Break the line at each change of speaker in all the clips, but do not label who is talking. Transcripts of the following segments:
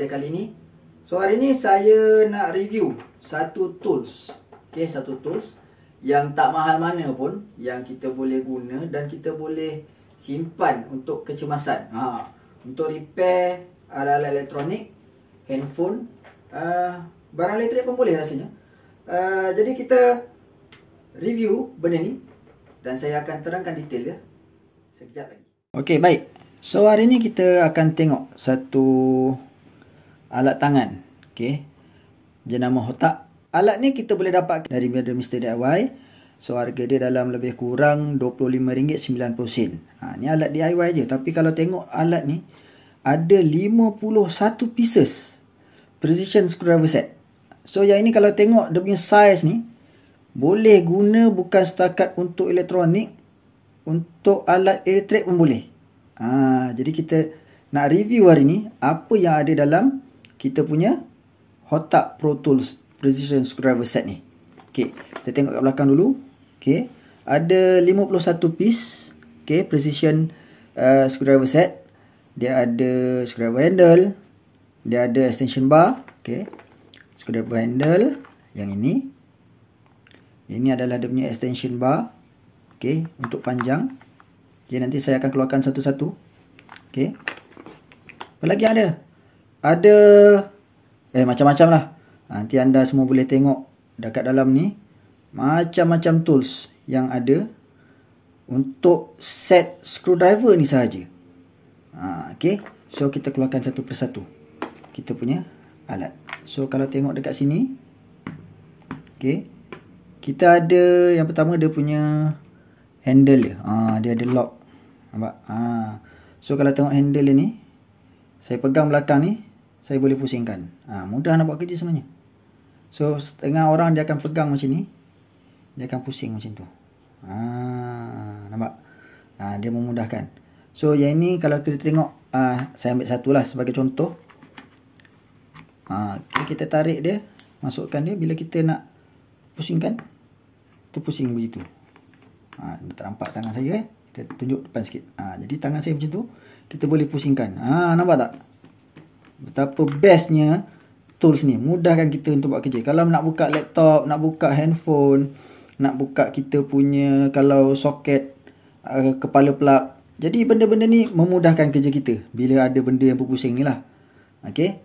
pada kali ini. So hari ini saya nak review satu tools. Okey, satu tools yang tak mahal mana pun yang kita boleh guna dan kita boleh simpan untuk kecemasan. Ha, untuk repair alat-alat elektronik, handphone, uh, barang elektrik pun boleh rasanya. Uh, jadi kita review benda ni dan saya akan terangkan detail dia sekejap lagi. Okey, baik. So hari ni kita akan tengok satu alat tangan okey jenama hotak alat ni kita boleh dapat dari Mr. Mr DIY so harga dia dalam lebih kurang RM25.90 ha ni alat DIY je tapi kalau tengok alat ni ada 51 pieces precision screwdriver set so yang ini kalau tengok dia punya size ni boleh guna bukan setakat untuk elektronik untuk alat elektrik pun boleh ha, jadi kita nak review hari ni apa yang ada dalam kita punya Hotak Pro Tools Precision Screwdriver set ni. Okey, kita tengok kat belakang dulu. Okey, ada 51 piece, okey, precision uh, screwdriver set. Dia ada screwdriver handle, dia ada extension bar, okey. Screwdriver handle yang ini. Ini adalah dia punya extension bar. Okey, untuk panjang. Okey, nanti saya akan keluarkan satu-satu. Okey. Apa lagi ada? ada eh macam-macam lah ha, nanti anda semua boleh tengok dekat dalam ni macam-macam tools yang ada untuk set screwdriver ni sahaja ha, ok so kita keluarkan satu persatu kita punya alat so kalau tengok dekat sini ok kita ada yang pertama dia punya handle dia ha, dia ada lock nampak ha. so kalau tengok handle dia ni saya pegang belakang ni saya boleh pusingkan. Ha, mudah nak buat kerja sebenarnya. So setengah orang dia akan pegang macam ni. Dia akan pusing macam tu. Ha, nampak? Ha, dia memudahkan. So yang ini kalau kita tengok. Ha, saya ambil satu lah sebagai contoh. Ha, kita tarik dia. Masukkan dia. Bila kita nak pusingkan. Kita pusing begitu. Ha, tak nampak tangan saya. Eh? Kita tunjuk depan sikit. Ha, jadi tangan saya macam tu. Kita boleh pusingkan. Ha, nampak tak? Nampak tak? betapa bestnya tools ni mudahkan kita untuk buat kerja kalau nak buka laptop nak buka handphone nak buka kita punya kalau soket uh, kepala plug jadi benda-benda ni memudahkan kerja kita bila ada benda yang berpusing ni lah okay?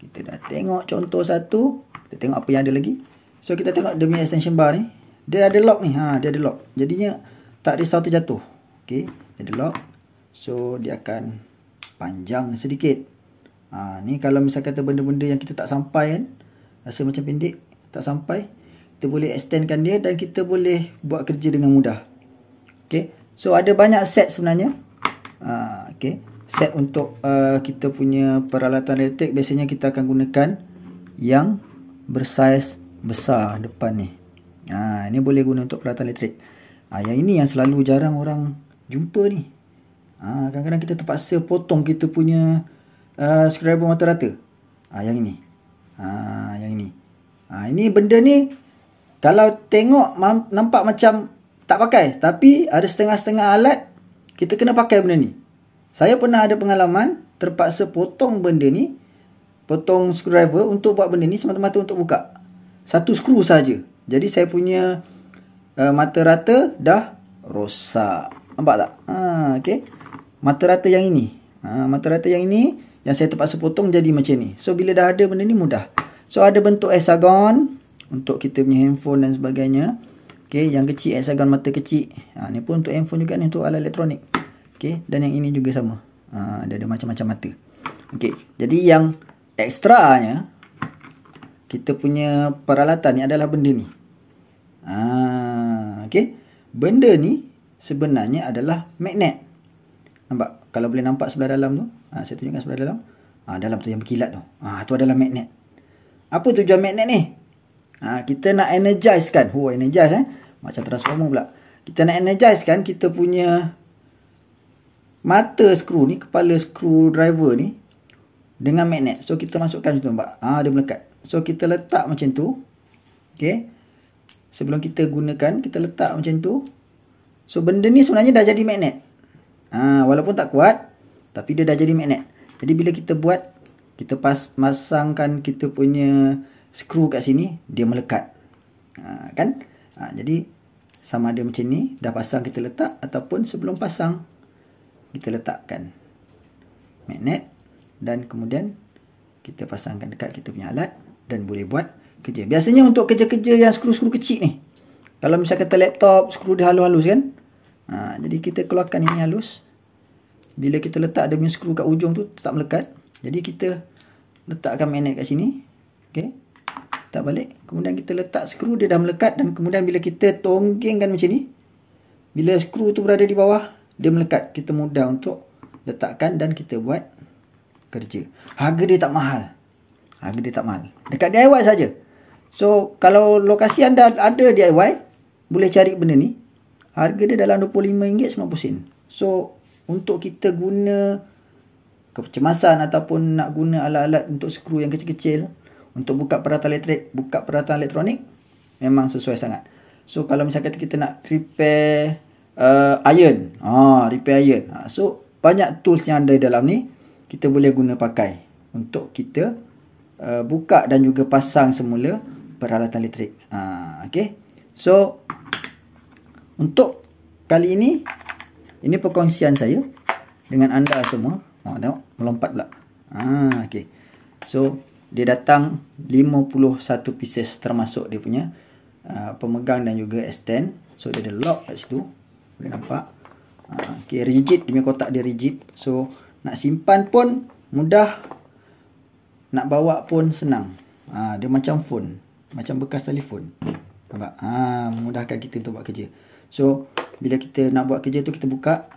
kita dah tengok contoh satu kita tengok apa yang ada lagi so kita tengok demi extension bar ni dia ada lock ni ha dia ada lock jadinya tak risau terjatuh ok dia ada lock so dia akan panjang sedikit Ha, ni kalau misalkan kata benda-benda yang kita tak sampai kan. Rasa macam pendek. Tak sampai. Kita boleh extendkan dia dan kita boleh buat kerja dengan mudah. Okay. So ada banyak set sebenarnya. Ha, okay. Set untuk uh, kita punya peralatan elektrik. Biasanya kita akan gunakan yang bersaiz besar depan ni. Ha, ini boleh guna untuk peralatan elektrik. Ha, yang ini yang selalu jarang orang jumpa ni. Ha, kadang-kadang ha, kita terpaksa potong kita punya... Ah, subscriber mata rata. Ha, yang ini. Ha, yang ini. Ha, ini benda ni kalau tengok nampak macam tak pakai tapi ada setengah-setengah alat kita kena pakai benda ni. Saya pernah ada pengalaman terpaksa potong benda ni potong screwdriver untuk buat benda ni semata-mata untuk buka. Satu skru saja. Jadi saya punya uh, mata rata dah rosak. Nampak tak? Ha okey. Mata rata yang ini. Ha mata rata yang ini yang saya terpaksa potong jadi macam ni. So bila dah ada benda ni mudah. So ada bentuk hexagon untuk kita punya handphone dan sebagainya. Okey, yang kecil hexagon mata kecil. Ha ni pun untuk handphone juga ni untuk alat elektronik. Okey, dan yang ini juga sama. Ha dia ada macam-macam mata. Okey, jadi yang ekstranya kita punya peralatan ni adalah benda ni. Ha okey. Benda ni sebenarnya adalah magnet. Nampak? kalau boleh nampak sebelah dalam tu ha, saya tunjukkan sebelah dalam ha, dalam tu yang berkilat tu ha, tu adalah magnet apa tujuan magnet ni ha, kita nak energize kan oh, energize eh macam transformer pula kita nak energize kan kita punya mata skru ni kepala skru driver ni dengan magnet so kita masukkan tu nampak ha, dia melekat so kita letak macam tu Okay. sebelum kita gunakan kita letak macam tu so benda ni sebenarnya dah jadi magnet Ha, walaupun tak kuat, tapi dia dah jadi magnet. Jadi bila kita buat, kita pas masangkan kita punya skru kat sini, dia melekat. Ha, kan? Ha, jadi sama ada macam ni, dah pasang kita letak ataupun sebelum pasang, kita letakkan magnet dan kemudian kita pasangkan dekat kita punya alat dan boleh buat kerja. Biasanya untuk kerja-kerja yang skru-skru kecil ni, kalau misalkan kata laptop, skru dia halus-halus kan? Ha, jadi kita keluarkan ini halus. Bila kita letak dia punya skru kat ujung tu tak melekat. Jadi kita letakkan magnet kat sini. Okey. Letak balik. Kemudian kita letak skru dia dah melekat dan kemudian bila kita tonggengkan macam ni. Bila skru tu berada di bawah, dia melekat. Kita mudah untuk letakkan dan kita buat kerja. Harga dia tak mahal. Harga dia tak mahal. Dekat DIY saja. So, kalau lokasi anda ada DIY, boleh cari benda ni harga dia dalam RM25.90. So, untuk kita guna kecemasan ataupun nak guna alat-alat untuk skru yang kecil-kecil, untuk buka peralatan elektrik, buka peralatan elektronik, memang sesuai sangat. So, kalau misalkan kita nak repair uh, iron, ha, repair iron. Ha, so, banyak tools yang ada dalam ni, kita boleh guna pakai untuk kita uh, buka dan juga pasang semula peralatan elektrik. Ha, okay. So, untuk kali ini, ini perkongsian saya dengan anda semua. Ha, tengok, melompat pula. Ha, okay. So, dia datang 51 pieces termasuk dia punya uh, pemegang dan juga extend. So, dia ada lock kat situ. Boleh nampak. Ha, okay, rigid. Dia punya kotak dia rigid. So, nak simpan pun mudah. Nak bawa pun senang. Ha, dia macam phone. Macam bekas telefon. Nampak? Ha, memudahkan kita untuk buat kerja. So bila kita nak buat kerja tu kita buka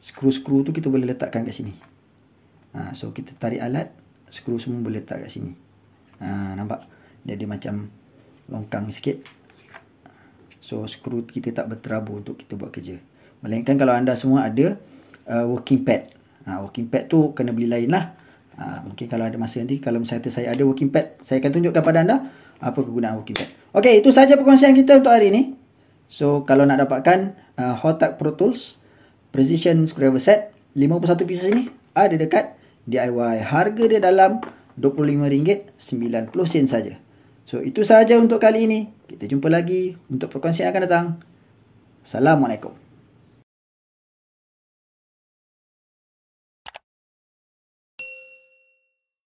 skru-skru tu kita boleh letakkan kat sini. Ha, so kita tarik alat, skru semua boleh letak kat sini. Ha, nampak? Dia ada macam longkang sikit. So skru kita tak berterabur untuk kita buat kerja. Melainkan kalau anda semua ada uh, working pad. Ha, working pad tu kena beli lain lah. Ha, mungkin kalau ada masa nanti, kalau misalnya saya ada working pad, saya akan tunjukkan pada anda apa kegunaan working pad. Okay, itu sahaja perkongsian kita untuk hari ini. So kalau nak dapatkan uh, Hotak Pro Tools Precision Screwdriver Set 51 pieces ni ada dekat DIY. Harga dia dalam RM25.90 saja. So itu sahaja untuk kali ini. Kita jumpa lagi untuk perkongsian akan datang. Assalamualaikum.